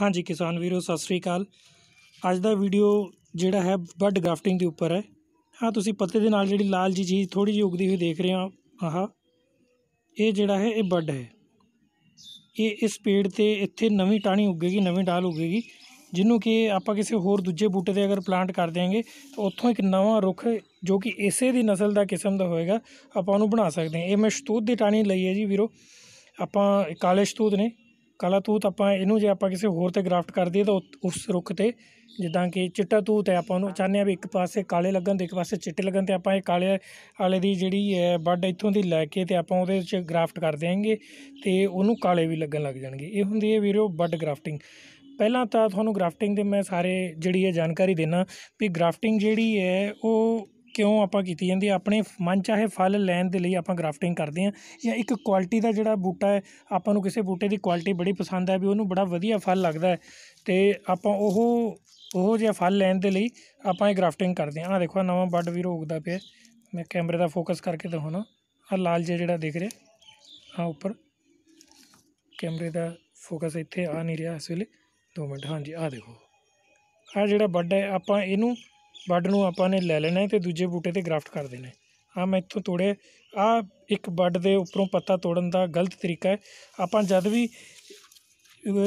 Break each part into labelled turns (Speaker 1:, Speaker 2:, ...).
Speaker 1: ਹਾਂਜੀ ਕਿਸਾਨ ਵੀਰੋ ਸਤਿ ਸ੍ਰੀ ਅਕਾਲ ਅੱਜ ਦਾ ਵੀਡੀਓ ਜਿਹੜਾ ਹੈ ਬਰਡ ਗ੍ਰਾਫਟਿੰਗ ਦੇ ਉੱਪਰ ਹੈ ਹਾਂ ਤੁਸੀਂ ਪੱਤੇ ਦੇ ਨਾਲ ਜਿਹੜੀ ਲਾਲ ਜੀ ਚੀਜ਼ ਥੋੜੀ ਜਿਹੀ ਉਗਦੀ ਹੋਈ ਦੇਖ ਰਹੇ ਹੋ ਆਹ ਇਹ ਜਿਹੜਾ ਹੈ ਇਹ ਬਰਡ ਹੈ ਇਹ ਇਸ ਪੇੜ ਤੇ ਇੱਥੇ ਨਵੀਂ ਟਾਣੀ ਉੱਗੇਗੀ ਨਵੀਂ ਡਾਲ ਉੱਗੇਗੀ ਜਿਹਨੂੰ ਕਿ ਆਪਾਂ ਕਿਸੇ ਹੋਰ ਦੂਜੇ ਬੂਟੇ ਤੇ ਅਗਰ ਪਲਾਂਟ ਕਰ ਦੇਾਂਗੇ ਤਾਂ ਉੱਥੋਂ ਇੱਕ ਨਵਾਂ ਰੁੱਖ ਜੋ ਕਿ ਇਸੇ ਦੀ ਨਸਲ ਦਾ ਕਿਸਮ ਦਾ ਹੋਏਗਾ ਆਪਾਂ ਉਹਨੂੰ ਬਣਾ ਸਕਦੇ ਹਾਂ ਇਹ ਮੈਂ ਸ਼ਤੂਤ ਦੀ ਟਾਣੀ ਲਈ ਹੈ ਜੀ ਵੀਰੋ ਆਪਾਂ ਕਾਲੇ ਸ਼ਤੂਤ ਨੇ ਕਾਲਾ ਤੂਤ ਆਪਾਂ ਇਹਨੂੰ ਜੇ ਆਪਾਂ ਕਿਸੇ ਹੋਰ ਤੇ ਗ੍ਰਾਫਟ ਕਰ ਦਈਏ ਤਾਂ ਉਸ ਰੁੱਖ ਤੇ ਜਿੱਦਾਂ ਕਿ ਚਿੱਟਾ ਤੂਤ ਹੈ ਆਪਾਂ ਉਹਨੂੰ ਚਾਹਨੇ ਆ ਵੀ ਇੱਕ ਪਾਸੇ ਕਾਲੇ ਲੱਗਣ ਤੇ ਇੱਕ ਪਾਸੇ ਚਿੱਟੇ ਲੱਗਣ ਤੇ ਆਪਾਂ ਇਹ ਕਾਲੇ ਵਾਲੇ ਦੀ ਜਿਹੜੀ ਬੱਡ ਇੱਥੋਂ ਦੀ ਲੈ ਕੇ ਤੇ ਆਪਾਂ ਉਹਦੇ ਵਿੱਚ ਗ੍ਰਾਫਟ ਕਰ ਦੇਾਂਗੇ ਤੇ ਉਹਨੂੰ ਕਾਲੇ ਵੀ ਲੱਗਣ ਲੱਗ ਜਾਣਗੇ ਇਹ ਹੁੰਦੀ ਹੈ ਵੀਰੋ ਬੱਡ ਗ੍ਰਾਫਟਿੰਗ ਪਹਿਲਾਂ ਤਾਂ ਤੁਹਾਨੂੰ ਗ੍ਰਾਫਟਿੰਗ ਦੇ ਮੈਂ ਸਾਰੇ ਜਿਹੜੀ ਹੈ ਜਾਣਕਾਰੀ ਦੇਣਾ ਵੀ ਗ੍ਰਾਫਟਿੰਗ ਜਿਹੜੀ ਹੈ ਉਹ ਕਿਉਂ ਆਪਾਂ ਕੀਤੀ ਜਾਂਦੀ ਹੈ ਆਪਣੇ ਮਨ ਚਾਹੇ ਫਲ ਲੈਣ ਦੇ ਲਈ ਆਪਾਂ ਗ੍ਰਾਫਟਿੰਗ ਕਰਦੇ ਹਾਂ ਜਾਂ ਇੱਕ ਕੁਆਲਿਟੀ ਦਾ ਜਿਹੜਾ ਬੂਟਾ ਹੈ ਆਪਾਂ ਨੂੰ ਕਿਸੇ ਬੂਟੇ ਦੀ ਕੁਆਲਿਟੀ ਬੜੀ ਪਸੰਦ ਹੈ ਵੀ ਉਹਨੂੰ ਬੜਾ ਵਧੀਆ ਫਲ ਲੱਗਦਾ ਹੈ ਤੇ ਆਪਾਂ ਉਹ ਉਹ ਜਿਹੜਾ ਫਲ ਲੈਣ ਦੇ ਲਈ ਆਪਾਂ ਇਹ ਗ੍ਰਾਫਟਿੰਗ ਕਰਦੇ ਹਾਂ ਆਹ ਦੇਖੋ ਆ ਨਵਾਂ ਬੱਡ ਵੀ ਰੋਗਦਾ ਪਿਆ ਮੈਂ ਕੈਮਰੇ ਦਾ ਫੋਕਸ ਕਰਕੇ ਦਿਖਾਉਣਾ ਆ ਲਾਲ ਜਿਹੜਾ ਦਿਖ ਰਿਹਾ ਆ ਉੱਪਰ ਕੈਮਰੇ ਦਾ ਫੋਕਸ ਇੱਥੇ ਆ ਨਹੀਂ ਰਿਹਾ ਇਸ ਵੇਲੇ 2 ਮਿੰਟ ਹਾਂਜੀ ਆ ਦੇਖੋ ਆ ਜਿਹੜਾ ਬੱਡ ਹੈ ਆਪਾਂ ਇਹਨੂੰ ਬੱਡ ਨੂੰ ਆਪਾਂ ਨੇ ਲੈ ਲੈਣਾ ਤੇ ਦੂਜੇ ਬੂਟੇ ਤੇ ਗ੍ਰਾਫਟ ਕਰ ਦੇਣਾ ਆ ਮੈਂ ਇੱਥੋਂ ਤੋੜੇ ਆ ਇੱਕ ਬੱਡ ਦੇ ਉੱਪਰੋਂ ਪੱਤਾ ਤੋੜਨ ਦਾ ਗਲਤ ਤਰੀਕਾ ਹੈ ਆਪਾਂ ਜਦ ਵੀ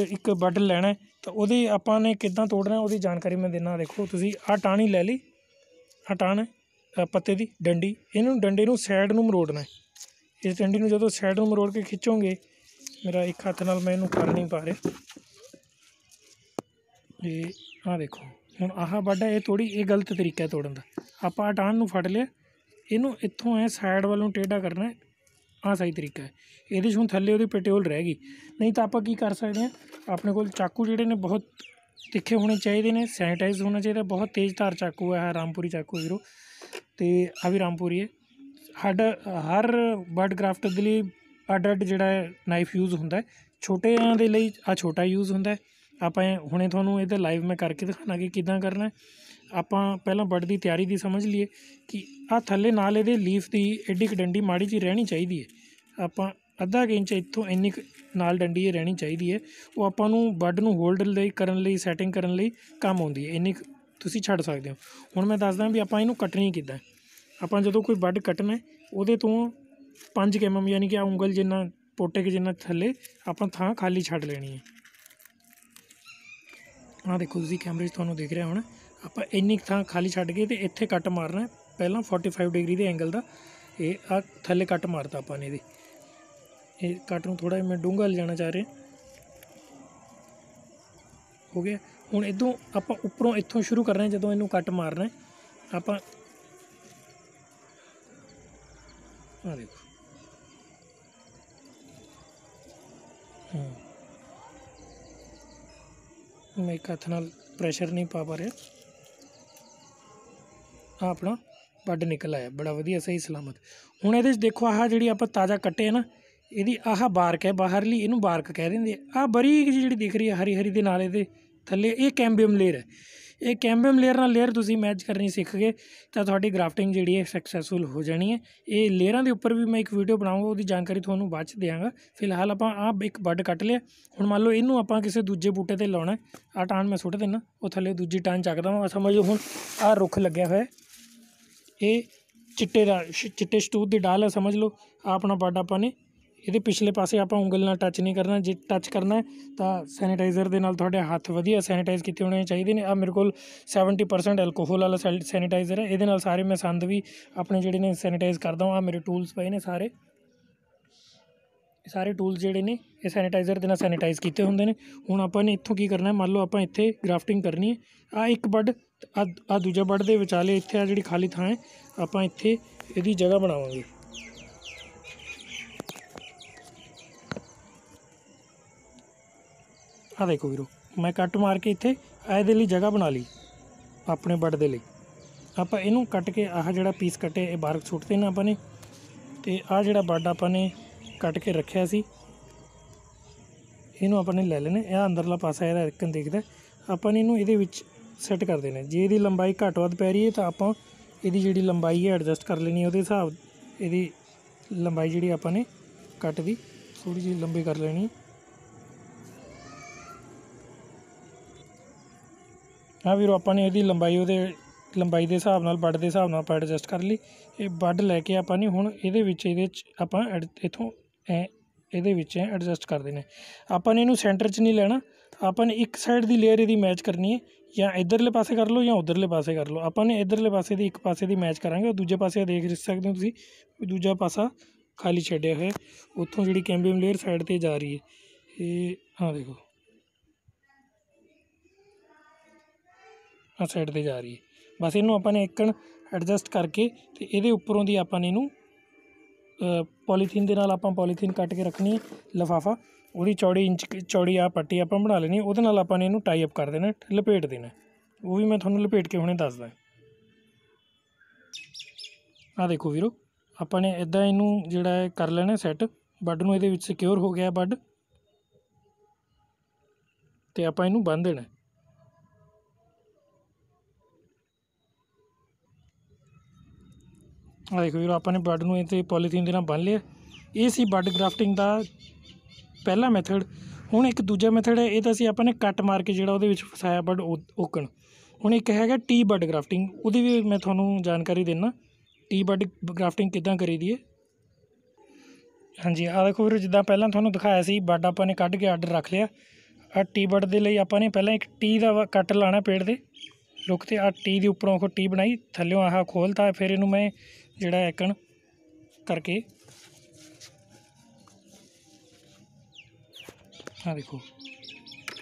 Speaker 1: ਇੱਕ ਬੱਡ ਲੈਣਾ ਤਾਂ ਉਹਦੀ ਆਪਾਂ ਨੇ ਕਿੱਦਾਂ ਤੋੜਨਾ ਉਹਦੀ ਜਾਣਕਾਰੀ ਮੈਂ ਦੇਣਾ ਦੇਖੋ ਤੁਸੀਂ ਆ ਟਾਣੀ ਲੈ ਲਈ ਆ ਟਾਣ ਪੱਤੇ ਦੀ ਡੰਡੀ ਇਹਨੂੰ ਡੰਡੇ ਨੂੰ ਸਾਈਡ ਨੂੰ ਮਰੋੜਨਾ ਇਸ ਡੰਡੀ ਨੂੰ ਜਦੋਂ ਸਾਈਡ ਨੂੰ ਮਰੋੜ ਕੇ ਖਿੱਚੋਗੇ ਮੇਰਾ ਇੱਕ ਹੱਥ ਨਾਲ ਮੈਂ ਇਹਨੂੰ ਕਰ ਨਹੀਂ ਪਾ ਰਿਹਾ ਇਹ ਆ ਦੇਖੋ ਹੁਣ ਆਹ ਵੱਡਾ ਇਹ ਥੋੜੀ ਇਹ ਗਲਤ ਤਰੀਕਾ ਹੈ ਤੋੜਨ ਦਾ ਆਪਾਂ ਅਟਾਨ ਨੂੰ ਫੜ ਲਿਆ ਇਹਨੂੰ ਇੱਥੋਂ ਐ ਸਾਈਡ ਵੱਲੋਂ ਟੇਢਾ ਕਰਨਾ ਆ ਸਹੀ ਤਰੀਕਾ ਹੈ ਇਹਦੇ ਛੋਂ ਥੱਲੇ ਉਹਦੀ ਪਟਿਓਲ ਰਹਿ ਗਈ ਨਹੀਂ ਤਾਂ ਆਪਾਂ ਕੀ ਕਰ ਸਕਦੇ ਹਾਂ ਆਪਣੇ ਕੋਲ ਚਾਕੂ ਜਿਹੜੇ ਨੇ ਬਹੁਤ ਤਿੱਖੇ ਹੋਣੇ ਚਾਹੀਦੇ ਨੇ ਸੈਨੀਟਾਈਜ਼ ਹੋਣਾ ਚਾਹੀਦਾ ਬਹੁਤ ਤੇਜ਼ ਧਾਰ ਚਾਕੂ ਹੈ ਰਾਮਪੁਰੀ ਚਾਕੂ ਵੀਰੋ ਤੇ ਆ ਵੀ ਰਾਮਪੁਰੀ ਹੈ ਹੱਡ ਹਰ ਬਰਡ ਕ੍ਰਾਫਟ ਦੇ ਲਈ ਅੱਡ ਜਿਹੜਾ ਨਾਈਫ ਯੂਜ਼ ਹੁੰਦਾ ਹੈ ਛੋਟਿਆਂ ਦੇ ਲਈ ਆ ਛੋਟਾ ਯੂਜ਼ ਹੁੰਦਾ ਹੈ ਆਪਾਂ ਹੁਣੇ ਤੁਹਾਨੂੰ ਇਹਦੇ ਲਾਈਵ ਮੈਂ ਕਰਕੇ ਦਿਖਾਣਾ ਕਿ ਕਿਦਾਂ ਕਰਨਾ ਆਪਾਂ ਪਹਿਲਾਂ ਬੱਡ ਦੀ ਤਿਆਰੀ ਦੀ ਸਮਝ ਲਈਏ ਕਿ ਆ ਥੱਲੇ ਨਾਲ ਇਹਦੇ ਲੀਫ ਦੀ ਐਡੀ ਡੰਡੀ ਮਾੜੀ ਜੀ ਰਹਿਣੀ ਚਾਹੀਦੀ ਹੈ ਆਪਾਂ ਅੱਧਾ ਇੰਚ ਇੱਥੋਂ ਇੰਨੀ ਨਾਲ ਡੰਡੀ ਇਹ ਰਹਿਣੀ ਚਾਹੀਦੀ ਹੈ ਉਹ ਆਪਾਂ ਨੂੰ ਬੱਡ ਨੂੰ ਹੋਲਡ ਲਈ ਕਰਨ ਲਈ ਸੈਟਿੰਗ ਕਰਨ ਲਈ ਕੰਮ ਆਉਂਦੀ ਹੈ ਇੰਨੀ ਤੁਸੀਂ ਛੱਡ ਸਕਦੇ ਹੋ ਹੁਣ ਮੈਂ ਦੱਸਦਾ ਵੀ ਆਪਾਂ ਇਹਨੂੰ ਕੱਟਣੀ ਕਿਦਾਂ ਆਪਾਂ ਜਦੋਂ ਕੋਈ ਬੱਡ ਕੱਟਣਾ ਹੈ ਉਹਦੇ ਤੋਂ 5 ਕੈਮਮ ਯਾਨੀ ਕਿ ਆ ਉਂਗਲ ਜਿੰਨਾ ਪੋਟੇ ਕੇ ਜਿੰਨਾ ਥੱਲੇ ਆਪਾਂ ਥਾਂ ਖਾਲੀ ਛੱਡ ਲੈਣੀ ਹੈ ਆਹ ਦੇਖੋ ਤੁਸੀਂ ਕੈਮਰੇ 'ਚ ਤੁਹਾਨੂੰ ਦਿਖ ਰਿਹਾ ਹੁਣ ਆਪਾਂ ਇੰਨੀ ਥਾਂ ਖਾਲੀ ਛੱਡ ਕੇ ਤੇ ਇੱਥੇ ਕੱਟ ਮਾਰਨਾ ਪਹਿਲਾਂ 45 ਡਿਗਰੀ ਦੇ ਐਂਗਲ ਦਾ ਇਹ ਆ ਥੱਲੇ ਕੱਟ ਮਾਰਤਾ ਆਪਾਂ ਨੇ ਇਹਦੇ ਇਹ ਕੱਟ ਨੂੰ ਥੋੜਾ ਜਿਹਾ ਮੈਂ ਡੂੰਘਾ ਲਿਜਾਣਾ ਚਾਹ ਰਿਹਾ ਹੋ ਗਿਆ ਹੁਣ ਇਦੋਂ ਆਪਾਂ ਉੱਪਰੋਂ ਇੱਥੋਂ ਸ਼ੁਰੂ ਕਰ ਰਹੇ ਜਦੋਂ ਇਹਨੂੰ ਕੱਟ ਮਾਰਨਾ ਆਪਾਂ ਆ ਦੇਖੋ ਹੂੰ ਮੈਂ ਇੱਕ ਹੱਥ ਨਾਲ ਪ੍ਰੈਸ਼ਰ ਨਹੀਂ ਪਾ ਪਾ ਰਿਹਾ ਆ ਆਪਣਾ ਵੱਡ ਨਿਕਲ ਆਇਆ ਬੜਾ ਵਧੀਆ ਸਹੀ ਸਲਾਮਤ ਹੁਣ ਇਹਦੇ ਵਿੱਚ ਦੇਖੋ ਆਹ ਜਿਹੜੀ ਆਪਾਂ ਤਾਜ਼ਾ ਕੱਟੇ ਨਾ ਇਹਦੀ ਆਹ ਬਾਰਕ ਹੈ ਬਾਹਰਲੀ ਇਹਨੂੰ ਬਾਰਕ ਕਹਿ ਦਿੰਦੇ ਆ ਬਰੀਕ ਜਿਹੜੀ ਦਿਖ ਰਹੀ ਹੈ ਹਰੀ ਹਰੀ ਦੇ ਨਾਲ ਇਹਦੇ ਥੱਲੇ ਇਹ ਕੈਂਬੀਅਮ ਲੇਅਰ ਹੈ ਇਹ ਕੈਂਬਮ ਲੇਅਰ ਨਾਲ ਲੇਅਰ ਤੁਸੀਂ ਮੈਚ ਕਰਨੀ ਸਿੱਖ ਗਏ ਤਾਂ ਤੁਹਾਡੀ ਗ੍ਰਾਫਟਿੰਗ ਜਿਹੜੀ ਹੈ ਸਕਸੈਸਫੁਲ ਹੋ ਜਾਣੀ ਹੈ ਇਹ ਲੇਅਰਾਂ ਦੇ ਉੱਪਰ ਵੀ ਮੈਂ ਇੱਕ ਵੀਡੀਓ ਬਣਾਉਂਗਾ ਉਹਦੀ ਜਾਣਕਾਰੀ ਤੁਹਾਨੂੰ ਬਾਅਦ ਚ ਦੇਵਾਂਗਾ ਫਿਲਹਾਲ ਆਪਾਂ ਆਹ ਇੱਕ ਬੱਡ ਕੱਟ ਲਿਆ ਹੁਣ ਮੰਨ ਲਓ ਇਹਨੂੰ ਆਪਾਂ ਕਿਸੇ ਦੂਜੇ ਬੂਟੇ ਤੇ ਲਾਉਣਾ ਆ ਟਾਨ ਮੈਂ ਸੁੱਟ ਦੇਣਾ ਉਹ ਥੱਲੇ ਦੂਜੀ ਟਾਨ ਚੱਕਦਾ ਹਾਂ ਸਮਝ ਲਓ ਹੁਣ ਆ ਰੁੱਖ ਲੱਗਿਆ ਹੋਇਆ ਇਹ ਚਿੱਟੇ ਦਾ ਚਿੱਟੇ ਸਟੂਤ ਦੀ ਡਾਲ ਹੈ ਸਮਝ ਲਓ ਆ ਆਪਣਾ ਬੱਡ ਆਪਾਂ ਨੇ ਇਹਦੇ ਪਿਛਲੇ ਪਾਸੇ ਆਪਾਂ ਉਂਗਲ ਨਾਲ ਟੱਚ ਨਹੀਂ ਕਰਨਾ ਜੇ ਟੱਚ ਕਰਨਾ ਤਾਂ ਸੈਨੀਟਾਈਜ਼ਰ ਦੇ ਨਾਲ ਤੁਹਾਡੇ ਹੱਥ ਵਧੀਆ ਸੈਨੀਟਾਈਜ਼ ਕੀਤੇ ਹੋਣੇ ਚਾਹੀਦੇ ਨੇ ਆ ਮੇਰੇ ਕੋਲ 70% ਐਲਕੋਹਲ ਵਾਲਾ ਸੈਨੀਟਾਈਜ਼ਰ ਹੈ ਇਹਦੇ ਨਾਲ ਸਾਰੇ ਮੈਂ ਸੰਦ ਵੀ ਆਪਣੇ ਜਿਹੜੇ ਨੇ ਸੈਨੀਟਾਈਜ਼ ਕਰਦਾ ਹਾਂ ਆ ਮੇਰੇ ਟੂਲਸ ਪਏ ਨੇ ਸਾਰੇ ਇਹ ਸਾਰੇ ਟੂਲਸ ਜਿਹੜੇ ਨੇ ਇਹ ਸੈਨੀਟਾਈਜ਼ਰ ਦੇ ਨਾਲ ਸੈਨੀਟਾਈਜ਼ ਕੀਤੇ ਹੁੰਦੇ ਨੇ ਹੁਣ ਆਪਾਂ ਨੇ ਇੱਥੋਂ ਕੀ ਕਰਨਾ ਹੈ ਮੰਨ ਲਓ ਆਪਾਂ ਇੱਥੇ ਗ੍ਰਾਫਟਿੰਗ ਕਰਨੀ ਹੈ ਆ ਇੱਕ ਬੱਡ ਆ ਦੂਜਾ ਬੱਡ ਦੇ ਵਿਚਾਲੇ ਇੱਥੇ ਆ ਜਿਹੜੀ ਖਾਲੀ ਥਾਂ ਹੈ ਆਪਾਂ ਇੱਥੇ ਇਹਦੀ ਜਗ੍ਹਾ ਬਣਾਵਾਂਗੇ ਆ ਦੇਖੋ ਵੀਰੋ ਮੈਂ ਕੱਟ ਮਾਰ ਕੇ ਇੱਥੇ ਇਹਦੇ ਲਈ ਜਗ੍ਹਾ ਬਣਾ ਲਈ ਆਪਣੇ ਬੱਡ ਦੇ ਲਈ ਆਪਾਂ ਇਹਨੂੰ ਕੱਟ ਕੇ ਆਹ ਜਿਹੜਾ ਪੀਸ ਕੱਟੇ ਇਹ ਬਾਹਰ ਛੁੱਟਦੇ ਨਾ ਆਪਾਂ ਨੇ ਤੇ ਆਹ ਜਿਹੜਾ ਬੱਡ ਆਪਾਂ ਨੇ ਕੱਟ ਕੇ ਰੱਖਿਆ ਸੀ ਇਹਨੂੰ ਆਪਾਂ ਨੇ ਲੈ ਲੈਣਾ ਇਹ ਅੰਦਰਲਾ ਪਾਸਾ ਇਹਦਾ ਇੱਕਨ ਦੇਖਦਾ ਆਪਾਂ ਨੇ ਇਹਨੂੰ ਇਹਦੇ ਵਿੱਚ ਸੈੱਟ ਕਰ ਦੇਣਾ ਜੇ ਇਹਦੀ ਲੰਬਾਈ ਘੱਟ ਵੱਧ ਪੈ ਰਹੀ ਹੈ ਤਾਂ ਆਪਾਂ ਇਹਦੀ ਜਿਹੜੀ ਲੰਬਾਈ ਹੈ ਐਡਜਸਟ ਕਰ ਲੈਣੀ ਉਹਦੇ ਹਿਸਾਬ ਇਹਦੀ ਲੰਬਾਈ ਜਿਹੜੀ ਆਪਾਂ ਨੇ ਕੱਟ ਦੀ ਥੋੜੀ ਜਿਹੀ ਲੰਬੀ ਕਰ ਲੈਣੀ ਆ ਵੀਰੋ ਆਪਾਂ ਨੇ ਇਹਦੀ ਲੰਬਾਈ ਉਹਦੇ ਲੰਬਾਈ ਦੇ ਹਿਸਾਬ ਨਾਲ ਵੱਡ ਦੇ ਹਿਸਾਬ ਨਾਲ ਆਪਾਂ ਐਡਜਸਟ ਕਰ ਲਈ ਇਹ ਵੱਡ ਲੈ ਕੇ ਆਪਾਂ ਨੇ ਹੁਣ ਇਹਦੇ ਵਿੱਚ ਇਹਦੇ ਵਿੱਚ ਆਪਾਂ ਇਥੋਂ ਇਹਦੇ ਵਿੱਚ ਐਡਜਸਟ ਕਰ ਦੇਣਾ ਆਪਾਂ ਨੇ ਇਹਨੂੰ ਸੈਂਟਰ 'ਚ ਨਹੀਂ ਲੈਣਾ ਆਪਾਂ ਨੇ ਇੱਕ ਸਾਈਡ ਦੀ ਲੇਅਰ ਇਹਦੀ ਮੈਚ ਕਰਨੀ ਹੈ ਜਾਂ ਇਧਰਲੇ ਪਾਸੇ ਕਰ ਲਓ ਜਾਂ ਉਧਰਲੇ ਪਾਸੇ ਕਰ ਲਓ ਆਪਾਂ ਨੇ ਇਧਰਲੇ ਪਾਸੇ ਦੀ ਇੱਕ ਪਾਸੇ ਦੀ ਮੈਚ ਕਰਾਂਗੇ ਉਹ ਦੂਜੇ ਪਾਸੇ ਦੇਖ ਸਕਦੇ ਹੋ ਤੁਸੀਂ ਦੂਜਾ ਪਾਸਾ ਖਾਲੀ ਛੱਡਿਆ ਹੋਇਆ ਉੱਥੋਂ ਜਿਹੜੀ ਕੈਂਬੀਅਮ ਲੇਅਰ ਸਾਈਡ ਤੇ ਜਾ ਰਹੀ ਹੈ ਇਹ ਹਾਂ ਦੇਖੋ ਆ ਸਾਈਡ ਤੇ ਜਾ ਰਹੀ ਹੈ ਬਸ ਇਹਨੂੰ ਆਪਾਂ ਨੇ ਇੱਕਣ ਐਡਜਸਟ ਕਰਕੇ ਤੇ ਇਹਦੇ ਉੱਪਰੋਂ ਦੀ ਆਪਾਂ ਨੇ ਇਹਨੂੰ ਪੋਲੀਥੀਨ ਦੇ ਨਾਲ ਆਪਾਂ ਪੋਲੀਥੀਨ ਕੱਟ ਕੇ ਰੱਖਣੀ ਹੈ ਲਫਾਫਾ ਉਹਦੀ ਚੌੜੀ ਇੰਚ ਚੌੜੀ ਆ ਪੱਟੀ ਆਪਾਂ ਬਣਾ ਲੈਣੀ ਉਹਦੇ ਨਾਲ ਆਪਾਂ ਨੇ ਇਹਨੂੰ ਟਾਈ ਅਪ ਕਰ ਦੇਣਾ ਲਪੇਟ ਦੇਣਾ ਉਹ ਵੀ ਮੈਂ ਤੁਹਾਨੂੰ ਲਪੇਟ ਕੇ ਹੁਣੇ ਦੱਸਦਾ ਆ ਦੇਖੋ ਵੀਰੋ ਆਪਾਂ ਨੇ ਇਦਾਂ ਇਹਨੂੰ ਜਿਹੜਾ ਹੈ ਕਰ ਲੈਣਾ ਸੈੱਟ ਬੱਡ ਨੂੰ ਇਹਦੇ ਵਿੱਚ ਸਿਕਿਉਰ ਹੋ ਗਿਆ ਬੱਡ ਤੇ ਆਪਾਂ ਇਹਨੂੰ ਬੰਨ ਦੇਣਾ ਆ ਦੇਖੋ ਵੀਰੋ ਆਪਾਂ ਨੇ ਬੱਡ ਨੂੰ ਇੱਥੇ ਪੋਲੀਥੀਨ ਦੇ ਨਾਲ ਬੰਨ ਲਿਆ ਇਹ ਸੀ ਬੱਡ ਗ੍ਰਾਫਟਿੰਗ ਦਾ ਪਹਿਲਾ ਮੈਥਡ ਹੁਣ ਇੱਕ ਦੂਜਾ ਮੈਥਡ ਹੈ ਇਹ ਤਾਂ ਅਸੀਂ ਆਪਾਂ ਨੇ ਕੱਟ ਮਾਰ ਕੇ ਜਿਹੜਾ ਉਹਦੇ ਵਿੱਚ ਫਸਾਇਆ ਬੱਡ ਓਕਣ ਹੁਣ ਇੱਕ ਹੈਗਾ ਟੀ ਬੱਡ ਗ੍ਰਾਫਟਿੰਗ ਉਹਦੀ ਵੀ ਮੈਂ ਤੁਹਾਨੂੰ ਜਾਣਕਾਰੀ ਦੇਣਾ ਟੀ ਬੱਡ ਗ੍ਰਾਫਟਿੰਗ ਕਿਦਾਂ ਕਰੀਦੀ ਹੈ ਹਾਂਜੀ ਆ ਦੇਖੋ ਵੀਰੋ ਜਿੱਦਾਂ ਪਹਿਲਾਂ ਤੁਹਾਨੂੰ ਦਿਖਾਇਆ ਸੀ ਬੱਡ ਆਪਾਂ ਨੇ ਕੱਢ ਕੇ ਆਰਡਰ ਰੱਖ ਲਿਆ ਆ ਟੀ ਬੱਡ ਦੇ ਲਈ ਆਪਾਂ ਨੇ ਪਹਿਲਾਂ ਇੱਕ ਟੀ ਦਾ ਕੱਟ ਲਾਣਾ ਪੇੜ ਦੇ ਰੁੱਖ ਤੇ ਆ ਟੀ ਦੇ ਉੱਪਰੋਂ ਕੋ ਟੀ ਬਣਾਈ ਥੱਲਿਓਂ ਆਹ ਖੋਲਤਾ ਫਿਰ ਇਹਨੂੰ ਮੈਂ ਜਿਹੜਾ ਐਕਣ ਕਰਕੇ ਆ ਦੇਖੋ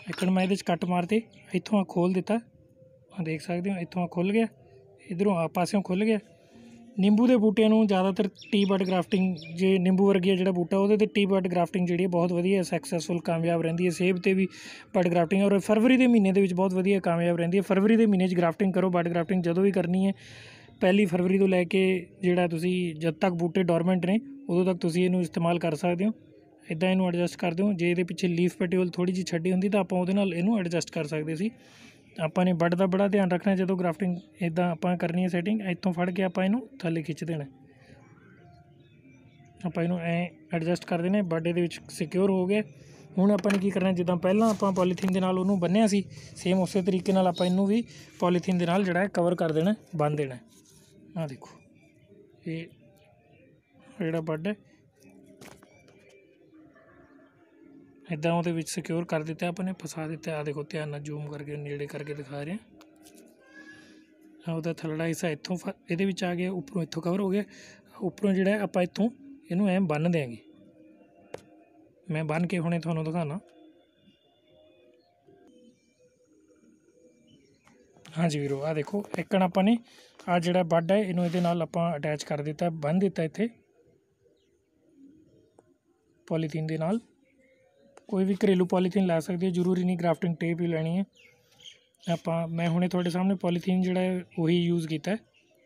Speaker 1: ਐਕਣ ਮੈਂ ਇਹਦੇ ਚ ਕੱਟ ਮਾਰਤੇ ਇੱਥੋਂ ਆ ਖੋਲ ਦਿੱਤਾ ਆ ਦੇਖ ਸਕਦੇ ਹੋ ਇੱਥੋਂ ਆ ਖੁੱਲ ਗਿਆ ਇਧਰੋਂ ਆ ਪਾਸਿਓਂ ਖੁੱਲ ਗਿਆ ਨਿੰਬੂ ਦੇ ਬੂਟਿਆਂ ਨੂੰ ਜ਼ਿਆਦਾਤਰ ਟੀ ਬਟ ਗ੍ਰਾਫਟਿੰਗ ਜੇ ਨਿੰਬੂ ਵਰਗੀ ਜਿਹੜਾ ਬੂਟਾ ਉਹਦੇ ਤੇ ਟੀ ਬਟ ਗ੍ਰਾਫਟਿੰਗ ਜਿਹੜੀ ਹੈ ਬਹੁਤ ਵਧੀਆ ਸਕਸੈਸਫੁਲ ਕਾਮਯਾਬ ਰਹਿੰਦੀ ਹੈ ਸੇਬ ਤੇ ਵੀ ਬਟ ਗ੍ਰਾਫਟਿੰਗ ਔਰ ਫਰਵਰੀ ਦੇ ਮਹੀਨੇ ਦੇ ਵਿੱਚ ਬਹੁਤ ਵਧੀਆ ਕਾਮਯਾਬ ਰਹਿੰਦੀ ਹੈ ਫਰਵਰੀ ਦੇ ਮਹੀਨੇ 'ਚ ਗ੍ਰਾਫਟਿੰਗ ਕਰੋ ਬਟ ਗ੍ਰਾਫਟਿੰਗ ਜਦੋਂ ਵੀ ਕਰਨੀ ਹੈ ਪਹਿਲੀ ਫਰਵਰੀ ਤੋਂ ਲੈ ਕੇ ਜਿਹੜਾ ਤੁਸੀਂ ਜਦ ਤੱਕ ਬੂਟੇ ਡੋਰਮੈਂਟ ਨੇ ਉਦੋਂ ਤੱਕ ਤੁਸੀਂ ਇਹਨੂੰ ਇਸਤੇਮਾਲ ਕਰ ਸਕਦੇ ਹੋ ਇਦਾਂ ਇਹਨੂੰ ਐਡਜਸਟ ਕਰਦੇ ਦਿਓ ਜੇ ਇਹਦੇ ਪਿੱਛੇ ਲੀਫ ਪੈਟਿਓਲ ਥੋੜੀ ਜਿਹੀ ਛੱਡੀ ਹੁੰਦੀ ਤਾਂ ਆਪਾਂ ਉਹਦੇ ਨਾਲ ਇਹਨੂੰ ਐਡਜਸਟ ਕਰ ਸਕਦੇ ਸੀ ਆਪਾਂ ਨੇ ਬੜ ਦਾ ਬੜਾ ਧਿਆਨ ਰੱਖਣਾ ਜਦੋਂ ਗ੍ਰਾਫਟਿੰਗ ਇਦਾਂ ਆਪਾਂ ਕਰਨੀ ਹੈ ਸੈਟਿੰਗ ਇੱਥੋਂ ਫੜ ਕੇ ਆਪਾਂ ਇਹਨੂੰ ਥੱਲੇ ਖਿੱਚ ਦੇਣਾ ਆਪਾਂ ਇਹਨੂੰ ਐ ਐਡਜਸਟ ਕਰ ਦੇਣਾ ਬਰਥਡੇ ਦੇ ਵਿੱਚ ਸਿਕਿਉਰ ਹੋ ਗਿਆ ਹੁਣ ਆਪਾਂ ਨੇ ਕੀ ਕਰਨਾ ਜਿੱਦਾਂ ਪਹਿਲਾਂ ਆਪਾਂ ਪੋਲੀਥੀਨ ਦੇ ਨਾਲ ਉਹਨੂੰ ਬੰਨਿਆ ਸੀ ਸੇਮ ਉਸੇ ਤਰੀਕੇ ਨਾਲ ਆਪਾਂ ਇਹਨੂੰ ਵੀ ਪੋਲੀਥੀਨ ਦੇ ਨਾਲ ਜਿਹੜਾ ਹੈ ਕਵਰ ਕਰ ਦੇਣਾ ਬੰਨ ਦੇਣਾ ਆ ਦੇਖੋ ਇਹ ਜਿਹੜਾ ਬੱਡ ਹੈ ਇਦਾਂ ਉਹਦੇ ਵਿੱਚ ਸਿਕਿਉਰ ਕਰ ਦਿੱਤਾ ਆਪਾਂ ਨੇ ਫਸਾ ਦਿੱਤਾ ਆ ਦੇਖੋ ਧਿਆਨ ਨਾਲ ਜ਼ੂਮ ਕਰਕੇ ਨੇੜੇ ਕਰਕੇ ਦਿਖਾ ਰਹੇ ਆ ਉਹਦਾ ਥੱਲੜਾ ਹਿੱਸਾ ਇੱਥੋਂ ਇਹਦੇ ਵਿੱਚ ਆ ਗਿਆ ਉੱਪਰੋਂ ਇੱਥੋਂ ਕਵਰ ਹੋ ਗਿਆ ਉੱਪਰੋਂ ਜਿਹੜਾ ਆਪਾਂ ਇੱਥੋਂ ਇਹਨੂੰ ਐਂ ਬੰਨ ਦੇਾਂਗੇ ਮੈਂ ਬੰਨ ਕੇ ਹੁਣੇ ਤੁਹਾਨੂੰ ਦਿਖਾਣਾ ਹਾਂਜੀ ਵੀਰੋ ਆ ਦੇਖੋ ਇੱਕਣ ਆਪਾਂ ਨੇ ਆ ਜਿਹੜਾ ਵੱਡ ਹੈ ਇਹਨੂੰ ਇਹਦੇ ਨਾਲ ਆਪਾਂ ਅਟੈਚ ਕਰ ਦਿੱਤਾ ਬੰਨ ਦਿੱਤਾ ਇੱਥੇ ਪੋਲੀਥੀਨ ਦੇ ਨਾਲ ਕੋਈ ਵੀ ਘਰੇਲੂ ਪੋਲੀਥੀਨ ਲੈ ਸਕਦੇ ਹੋ ਜ਼ਰੂਰੀ ਨਹੀਂ ਗ੍ਰਾਫਟਿੰਗ ਟੇਪ ਹੀ ਲੈਣੀ ਹੈ ਆਪਾਂ ਮੈਂ ਹੁਣੇ ਤੁਹਾਡੇ ਸਾਹਮਣੇ ਪੋਲੀਥੀਨ ਜਿਹੜਾ ਉਹੀ ਯੂਜ਼ ਕੀਤਾ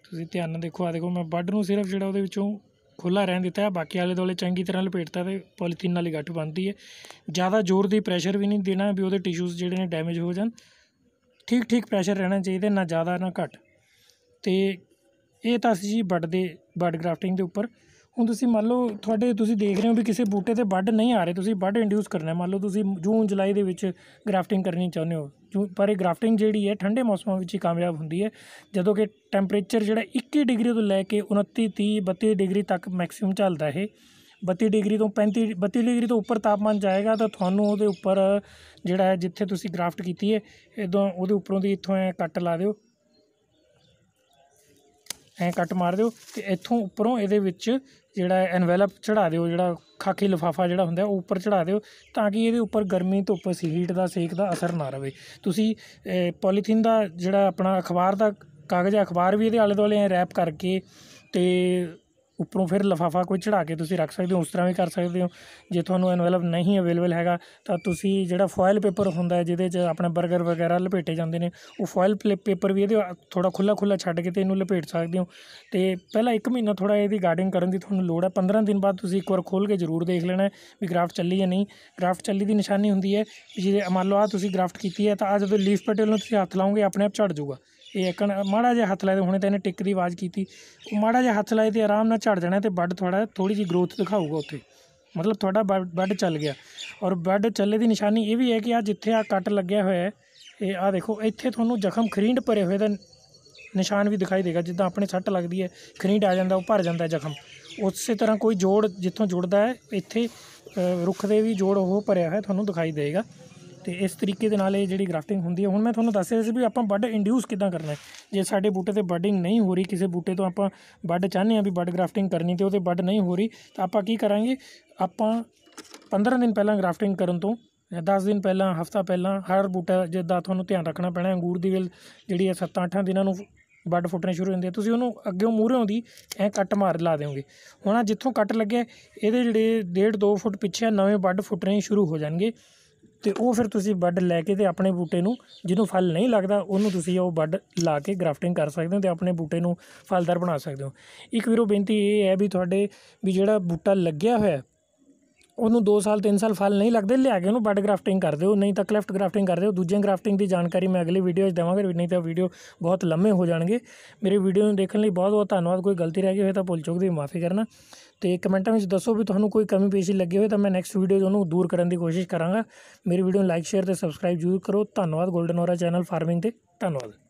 Speaker 1: ਤੁਸੀਂ ਧਿਆਨ ਨਾਲ ਦੇਖੋ ਆ ਦੇਖੋ ਮੈਂ ਵੱਡ ਨੂੰ ਸਿਰਫ ਜਿਹੜਾ ਉਹਦੇ ਵਿੱਚੋਂ ਖੁੱਲਾ ਰਹਿਣ ਦਿੱਤਾ ਹੈ ਬਾਕੀ ਆਲੇ ਦੋਲੇ ਚੰਗੀ ਤਰ੍ਹਾਂ ਲਪੇਟਤਾ ਤੇ ਪੋਲੀਥੀਨ ਨਾਲ ਹੀ ਗੱਠ ਬੰਨਦੀ ਹੈ ਜ਼ਿਆਦਾ ਜ਼ੋਰ ਦੀ ਪ੍ਰੈਸ਼ਰ ਵੀ ਨਹੀਂ ਦੇਣਾ ਵੀ ਉਹਦੇ ਟਿਸ਼ੂਜ਼ ਜਿਹੜੇ ਨੇ ਡੈਮੇਜ ਹੋ ਜਾਣ ਠੀਕ ਠੀਕ ਪ੍ਰੈਸ਼ਰ ਰਹਿਣਾ ਚਾਹੀਦਾ ਨਾ ਜ਼ਿਆਦਾ ਨਾ ਘੱਟ ਤੇ ਇਹ ਤਾਂ ਸੀ ਜੀ ਬੱਡ ਦੇ ਬੱਡ ਗ੍ਰਾਫਟਿੰਗ ਦੇ ਉੱਪਰ ਹੁਣ ਤੁਸੀਂ ਮੰਨ ਲਓ ਤੁਹਾਡੇ ਤੁਸੀਂ ਦੇਖ ਰਹੇ ਹੋ ਵੀ ਕਿਸੇ ਬੂਟੇ ਤੇ ਬੱਡ ਨਹੀਂ ਆ ਰਹੇ ਤੁਸੀਂ ਬੱਡ ਇੰਡਿਊਸ ਕਰਨਾ ਮੰਨ ਲਓ ਤੁਸੀਂ ਜੂਨ ਜੁਲਾਈ ਦੇ ਵਿੱਚ ਗ੍ਰਾਫਟਿੰਗ ਕਰਨੀ ਚਾਹੁੰਦੇ ਹੋ ਪਰ ਇਹ ਗ੍ਰਾਫਟਿੰਗ ਜਿਹੜੀ ਹੈ ਠੰਡੇ ਮੌਸਮਾਂ ਵਿੱਚ ਹੀ ਕਾਮਯਾਬ ਹੁੰਦੀ ਹੈ ਜਦੋਂ ਕਿ ਟੈਂਪਰੇਚਰ ਜਿਹੜਾ 21 ਡਿਗਰੀ ਤੋਂ ਲੈ ਕੇ 29 30 32 ਡਿਗਰੀ ਤੱਕ ਮੈਕਸਿਮਮ ਚੱਲਦਾ ਇਹ 32 ਡਿਗਰੀ ਤੋਂ 35 32 ਡਿਗਰੀ ਤੋਂ ਉੱਪਰ ਤਾਪਮਾਨ ਜਾਏਗਾ ਤਾਂ ਤੁਹਾਨੂੰ ਉਹਦੇ ਉੱਪਰ ਜਿਹੜਾ ਹੈ ਜਿੱਥੇ ਤੁਸੀਂ ਗ੍ਰਾਫਟ ਕੀਤੀ ਹੈ ਇਦੋਂ ਉਹਦੇ ਉੱਪਰੋਂ ਦੀ ਇੱਥੋਂ ਐ ਕੱਟ ਲਾ ਦਿਓ ਐ ਕੱਟ ਮਾਰ ਦਿਓ ਤੇ ਇੱਥੋਂ ਉੱਪਰੋਂ ਇਹਦੇ ਵਿੱਚ ਜਿਹੜਾ ਐਨਵੈਲਪ ਚੜਾ ਦਿਓ ਜਿਹੜਾ ਖਾਕੀ ਲਫਾਫਾ ਜਿਹੜਾ ਹੁੰਦਾ ਉਹ ਉੱਪਰ ਚੜਾ ਦਿਓ ਤਾਂ ਕਿ ਇਹਦੇ ਉੱਪਰ ਗਰਮੀ ਧੁੱਪ ਹੀਟ ਦਾ ਸੇਕ ਦਾ ਅਸਰ ਨਾ ਰਵੇ ਤੁਸੀਂ ਪੋਲੀਥੀਨ ਦਾ ਜਿਹੜਾ ਆਪਣਾ ਅਖਬਾਰ ਦਾ ਕਾਗਜ਼ ਅਖਬਾਰ ਵੀ ਇਹਦੇ ਆਲੇ ਦੁਆਲੇ ਰੈਪ ਕਰਕੇ ਤੇ ਉੱਪਰੋਂ ਫਿਰ ਲਫਾਫਾ ਕੋਈ ਚੜਾ ਕੇ ਤੁਸੀਂ ਰੱਖ ਸਕਦੇ ਹੋ ਉਸ ਤਰ੍ਹਾਂ ਵੀ ਕਰ ਸਕਦੇ ਹੋ ਜੇ ਤੁਹਾਨੂੰ ਐਨਵੈਲਪ ਨਹੀਂ ਅਵੇਲੇਬਲ ਹੈਗਾ ਤਾਂ ਤੁਸੀਂ ਜਿਹੜਾ ਫੋਇਲ ਪੇਪਰ ਹੁੰਦਾ ਹੈ ਜਿਹਦੇ 'ਚ ਆਪਣੇ 버ਗਰ ਵਗੈਰਾ ਲਪੇਟੇ ਜਾਂਦੇ ਨੇ ਉਹ ਫੋਇਲ ਪੇਪਰ ਵੀ ਇਹਦੇ ਥੋੜਾ ਖੁੱਲਾ ਖੁੱਲਾ ਛੱਡ ਕੇ ਤੇ ਇਹਨੂੰ ਲਪੇਟ ਸਕਦੇ ਹੋ ਤੇ ਪਹਿਲਾਂ 1 ਮਹੀਨਾ ਥੋੜਾ ਇਹਦੀ ਗਾਰਡਨਿੰਗ ਕਰਨ ਦੀ ਤੁਹਾਨੂੰ ਲੋੜ ਹੈ 15 ਦਿਨ ਬਾਅਦ ਤੁਸੀਂ ਇੱਕ ਵਾਰ ਖੋਲ ਕੇ ਜ਼ਰੂਰ ਦੇਖ ਲੈਣਾ ਵੀ ਗ੍ਰਾਫਟ ਚੱਲੀ ਜਾਂ ਨਹੀਂ ਗ੍ਰਾਫਟ ਚੱਲੀ ਦੀ ਨਿਸ਼ਾਨੀ ਹੁੰਦੀ ਹੈ ਜਿਹਦੇ ਮੰਨ ਲਓ ਆ ਤੁਸੀਂ ਗ੍ਰਾਫਟ ਕੀਤੀ ਹੈ ਤਾਂ ਆ ਜਦੋਂ ਲੀਫ ਪੈਟਲ ਨੂੰ ਤੁਸੀਂ ਹੱਥ ਲਾਓਗੇ ਆਪਣੇ ਆਪ ਝੜ ਜਾਊਗਾ ਇਹ ਏਕਣ ਮਾੜਾ ਜਿਹਾ ਹੱਥ ਲਾਇਆ ਹੁਣੇ ਤਾਂ ਇਹਨੇ ਟਿੱਕ ਦੀ ਆਵਾਜ਼ ਕੀਤੀ ਉਹ ਮਾੜਾ ਜਿਹਾ ਹੱਥ ਲਾਇਆ ਤੇ ਆਰਾਮ ਨਾਲ ਝੜ ਜਾਣਾ ਤੇ ਬੱਡ ਥੋੜਾ ਥੋੜੀ ਜੀ ਗਰੋਥ ਦਿਖਾਊਗਾ ਉੱਥੇ ਮਤਲਬ ਤੁਹਾਡਾ ਬੱਡ ਚੱਲ ਗਿਆ ਔਰ ਬੱਡ ਚੱਲੇ ਦੀ ਨਿਸ਼ਾਨੀ ਇਹ ਵੀ ਹੈ ਕਿ ਆ ਜਿੱਥੇ ਆ ਕੱਟ ਲੱਗਿਆ ਹੋਇਆ ਹੈ ਇਹ ਆ ਦੇਖੋ ਇੱਥੇ ਤੁਹਾਨੂੰ ਜ਼ਖਮ ਖਰੀਂਡ ਭਰੇ ਹੋਏ ਦਾ ਨਿਸ਼ਾਨ ਵੀ ਦਿਖਾਈ ਦੇਗਾ ਜਿੱਦਾਂ ਆਪਣੇ ਸੱਟ ਲੱਗਦੀ ਹੈ ਖਰੀਂਡ ਆ ਜਾਂਦਾ ਉਹ ਭਰ ਜਾਂਦਾ ਜ਼ਖਮ ਉਸੇ ਤਰ੍ਹਾਂ ਕੋਈ ਜੋੜ ਜਿੱਥੋਂ ਜੁੜਦਾ ਹੈ ਇੱਥੇ ਰੁੱਖ ਦੇ ਵੀ ਜੋੜ ਉਹ ਭਰਿਆ ਹੈ ਤੁਹਾਨੂੰ ਦਿਖਾਈ ਦੇਗਾ ਤੇ ਇਸ ਤਰੀਕੇ ਦੇ ਨਾਲ ਇਹ ਜਿਹੜੀ ਗ੍ਰਾਫਟਿੰਗ ਹੁੰਦੀ ਹੈ ਹੁਣ ਮੈਂ ਤੁਹਾਨੂੰ ਦੱਸ ਰਿਹਾ ਸੀ ਵੀ ਆਪਾਂ ਬੱਡ ਇੰਡਿਊਸ ਕਿਦਾਂ ਕਰਨਾ ਹੈ ਜੇ ਸਾਡੇ ਬੂਟੇ ਤੇ ਬੱਡਿੰਗ ਨਹੀਂ ਹੋ ਰਹੀ ਕਿਸੇ ਬੂਟੇ ਤੋਂ ਆਪਾਂ ਬੱਡ ਚਾਹਨੇ ਆ ਵੀ ਬੱਡ ਗ੍ਰਾਫਟਿੰਗ ਕਰਨੀ ਤੇ ਉਹਦੇ ਬੱਡ ਨਹੀਂ ਹੋ ਰਹੀ ਤਾਂ ਆਪਾਂ ਕੀ ਕਰਾਂਗੇ ਆਪਾਂ 15 ਦਿਨ ਪਹਿਲਾਂ ਗ੍ਰਾਫਟਿੰਗ ਕਰਨ ਤੋਂ 10 ਦਿਨ ਪਹਿਲਾਂ ਹਫਤਾ ਪਹਿਲਾਂ ਹਰ ਬੂਟਾ ਜਿੱਦਾਂ ਤੁਹਾਨੂੰ ਧਿਆਨ ਰੱਖਣਾ ਪੈਣਾ ਅੰਗੂਰ ਦੀ ਵੇਲ ਜਿਹੜੀ ਹੈ 7-8 ਦਿਨਾਂ ਨੂੰ ਬੱਡ ਫੁੱਟਣੇ ਸ਼ੁਰੂ ਹੁੰਦੇ ਤੁਸੀਂ ਉਹਨੂੰ ਅੱਗੇ ਮੂਹਰੇ ਆਉਂਦੀ ਐ ਕੱਟ ਮਾਰ ਲਾ ਦੇਵੋਗੇ ਹੁਣ ਜਿੱਥੋਂ ਕੱਟ ਲੱਗਿਆ ਇਹਦੇ ਜਿਹੜੇ 1.5 2 ਫੁੱਟ ਪਿੱਛੇ ਨਵੇਂ ਬੱਡ ਫੁੱਟਣੇ ਸ਼ੁਰੂ ਹੋ ਜਾਣਗੇ ਤੇ ਉਹ ਫਿਰ ਤੁਸੀਂ ਬੱਡ ਲੈ ਕੇ ਤੇ ਆਪਣੇ ਬੂਟੇ ਨੂੰ ਜਿਹਨੂੰ ਫਲ ਨਹੀਂ ਲੱਗਦਾ ਉਹਨੂੰ ਤੁਸੀਂ ਉਹ ਬੱਡ ਲਾ ਕੇ ਗ੍ਰਾਫਟਿੰਗ ਕਰ ਸਕਦੇ ਹੋ ਤੇ ਆਪਣੇ ਬੂਟੇ ਨੂੰ ਫਲਦਾਰ ਬਣਾ ਸਕਦੇ ਹੋ ਇੱਕ ਵੀਰੋ ਬੇਨਤੀ ਇਹ ਹੈ ਵੀ ਤੁਹਾਡੇ ਵੀ ਜਿਹੜਾ ਬੂਟਾ ਲੱਗਿਆ ਹੋਇਆ ਉਹਨੂੰ 2 ਸਾਲ 3 ਸਾਲ ਫਲ ਨਹੀਂ ਲੱਗਦੇ ਲਿਆ ਕੇ ਉਹਨੂੰ ਬੱਡ ਗ੍ਰਾਫਟਿੰਗ ਕਰ ਦਿਓ ਨਹੀਂ ਤਾਂ ਕਲੈਫਟ ਗ੍ਰਾਫਟਿੰਗ ਕਰ ਦਿਓ ਦੂਜੇ ਗ੍ਰਾਫਟਿੰਗ ਦੀ ਜਾਣਕਾਰੀ ਮੈਂ ਅਗਲੀ ਵੀਡੀਓ 'ਚ ਦੇਵਾਂਗਾ ਨਹੀਂ ਤਾਂ ਵੀਡੀਓ ਬਹੁਤ ਲੰਮੇ ਹੋ ਜਾਣਗੇ ਮੇਰੇ ਵੀਡੀਓ ਨੂੰ ਦੇਖਣ ਲਈ ਬਹੁਤ ਬਹੁਤ ਧੰਨਵਾਦ ਕੋਈ ਗਲਤੀ ਰਹਿ ਗਈ ਹੋਵੇ ਤਾਂ ਭੁੱਲ ਚੁੱਕ ਦੀ ਮਾਫੀ ਕਰਨਾ ਤੇ ਕਮੈਂਟਾਂ ਵਿੱਚ ਦੱਸੋ ਵੀ ਤੁਹਾਨੂੰ ਕੋਈ ਕਮੀ ਪੇਸ਼ੀ ਲੱਗੀ ਹੋਵੇ ਤਾਂ ਮੈਂ ਨੈਕਸਟ ਵੀਡੀਓ ਉਹਨੂੰ ਦੂਰ ਕਰਨ ਦੀ ਕੋਸ਼ਿਸ਼ ਕਰਾਂਗਾ ਮੇਰੀ ਵੀਡੀਓ ਨੂੰ ਲਾਈਕ ਸ਼ੇਅਰ ਤੇ ਸਬਸਕ੍ਰਾਈਬ ਜ਼ਰੂਰ ਕਰੋ ਧੰਨਵਾਦ ਗੋਲਡਨ ਔਰਾ ਚੈਨਲ ਫਾਰਮਿੰਗ ਤੇ ਧੰਨਵਾਦ